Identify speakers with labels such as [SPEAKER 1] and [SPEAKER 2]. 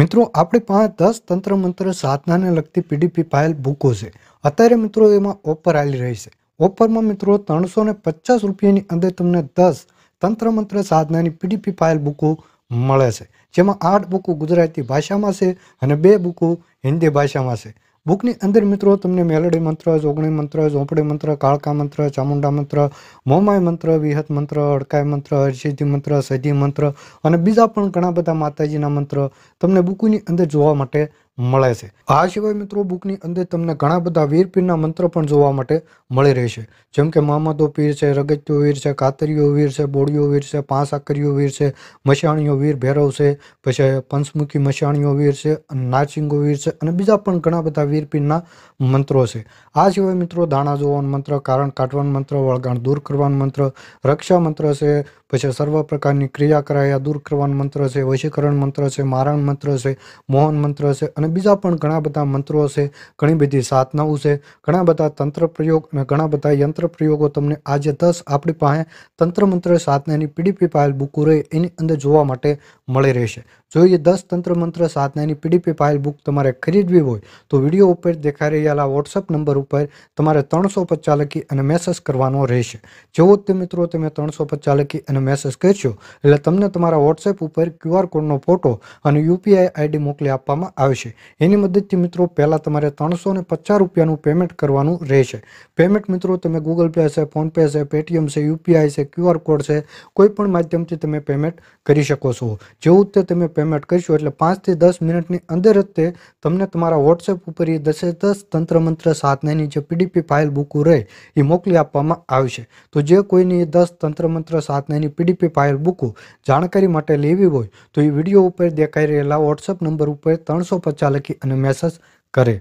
[SPEAKER 1] મિત્રો આપણી પાસે દસ તંત્ર મંત્ર સાધનાને લગતી પીડીપી ફાઇલ બુકો છે અત્યારે મિત્રો એમાં ઓફર આવી રહી છે ઓફરમાં મિત્રો ત્રણસો ને પચાસ રૂપિયાની અંદર તમને દસ તંત્ર મંત્ર સાધનાની પીડીપી ફાઇલ બુકો મળે છે જેમાં આઠ બુકો ગુજરાતી ભાષામાં છે અને બે બુકો હિન્દી ભાષામાં છે બુકની અંદર મિત્રો તમને મેલડી મંત્ર જોગણી મંત્ર ઝોંપડી મંત્ર કાળકા મંત્ર ચામુંડા મંત્ર મોમાય મંત્ર વિહત મંત્ર અડકાય મંત્ર હરસિદ્ધિ મંત્ર સધિ મંત્ર અને બીજા પણ ઘણા બધા માતાજીના મંત્ર તમને બુકની અંદર જોવા માટે મળે છે આ સિવાય મિત્રો બુકની અંદર તમને ઘણા બધા વીર મંત્ર પણ જોવા માટે મળી રહેશે જેમ કે મામદો પીર છે રગત્યો વીર છે કાતરીઓ વીર છે બોડીઓ વીર છે પાંસાકરીઓ વીર છે મશાણીઓ વીર ભૈરવ છે પછી પંચમુખી મશાણીઓ વીર છે નાચિંગો વીર છે અને બીજા પણ ઘણા બધા વીર મંત્રો છે આ સિવાય મિત્રો દાણા જોવાનો મંત્ર કારણ કાઢવાનો મંત્ર વળગાણ દૂર કરવાનો મંત્ર રક્ષા મંત્ર છે જે સર્વ પ્રકારની ક્રિયા કરાયા દૂર કરવાન મંત્ર છે વશિકરણ મંત્ર છે મહારણ મંત્ર છે મોહન મંત્ર છે અને બીજો પણ ઘણા બધા મંત્રો છે ઘણી બધી 7 9 છે ઘણા બધા તંત્ર પ્રયોગ અને ઘણા બધા યંત્ર પ્રયોગો તમને આજે 10 આપણી પાસે તંત્ર મંત્ર સાતનેની પીડીપી ફાઇલ બુકુર એની અંદર જોવા માટે મળી રહેશે જો એ 10 તંત્ર મંત્ર સાતનેની પીડીપી ફાઇલ બુક તમારે ખરીદવી હોય તો વિડિયો ઉપર દેખાઈ રહ્યા લા WhatsApp નંબર ઉપર તમારે 350 લકી અને મેસેજ કરવાનો રહેશે જો મિત્રો તમે 350 લકી અને મેસેજ કરશો એટલે તમને તમારા વોટ્સએપ ઉપર ક્યુઆર કોડનો ફોટો અને યુપીઆઈ આઈડી મોકલી આપવામાં આવશે એની મદદથી મિત્રો પહેલાં તમારે ત્રણસો ને પચાસ રૂપિયાનું પેમેન્ટ કરવાનું રહેશે પેમેન્ટ મિત્રો તમે ગૂગલ પે છે ફોનપે છે પેટીએમ છે યુપીઆઈ છે ક્યુઆર કોડ છે કોઈ પણ માધ્યમથી તમે પેમેન્ટ કરી શકો છો જેવું તે તમે પેમેન્ટ કરશો એટલે પાંચથી દસ મિનિટની અંદર જ તે તમને તમારા વોટ્સએપ ઉપર એ દસે દસ તંત્ર મંત્ર સાધનાની જે પીડીપી ફાઇલ બુકું રહે એ મોકલી આપવામાં આવશે તો જે કોઈની દસ તંત્ર મંત્ર સાધનાની પોતાની પીડીપી ફાઇલ બુકો જાણકારી માટે લેવી હોય તો એ વિડીયો ઉપર દેખાઈ રહેલા વોટ્સઅપ નંબર ઉપર ત્રણસો પચાસ લખી અને મેસેજ કરે